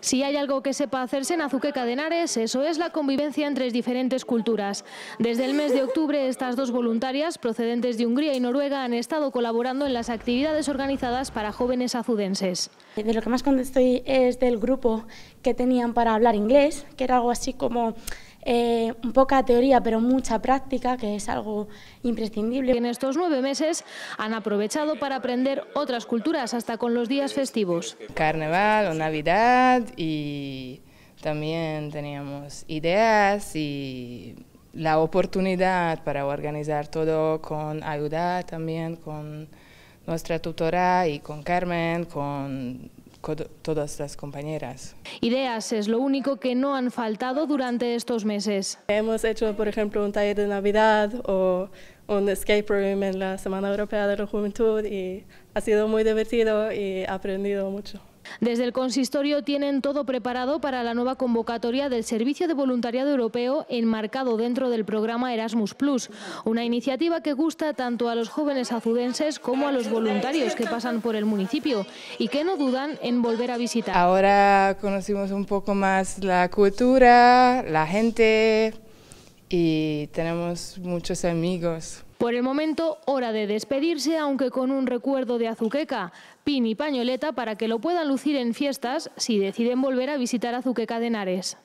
Si hay algo que sepa hacerse en Azuqueca de Henares, eso es la convivencia entre diferentes culturas. Desde el mes de octubre, estas dos voluntarias, procedentes de Hungría y Noruega, han estado colaborando en las actividades organizadas para jóvenes azudenses. De lo que más contesto es del grupo que tenían para hablar inglés, que era algo así como eh, poca teoría pero mucha práctica, que es algo imprescindible. En estos nueve meses han aprovechado para aprender otras culturas, hasta con los días festivos. Carnaval o Navidad y también teníamos ideas y la oportunidad para organizar todo con ayuda también, con nuestra tutora y con Carmen, con todas las compañeras. Ideas es lo único que no han faltado durante estos meses. Hemos hecho, por ejemplo, un taller de Navidad o un escape room en la Semana Europea de la Juventud y ha sido muy divertido y he aprendido mucho. Desde el consistorio tienen todo preparado para la nueva convocatoria del Servicio de Voluntariado Europeo enmarcado dentro del programa Erasmus Plus, una iniciativa que gusta tanto a los jóvenes azudenses como a los voluntarios que pasan por el municipio y que no dudan en volver a visitar. Ahora conocimos un poco más la cultura, la gente y tenemos muchos amigos. Por el momento, hora de despedirse, aunque con un recuerdo de Azuqueca, pin y pañoleta para que lo puedan lucir en fiestas si deciden volver a visitar Azuqueca de Henares.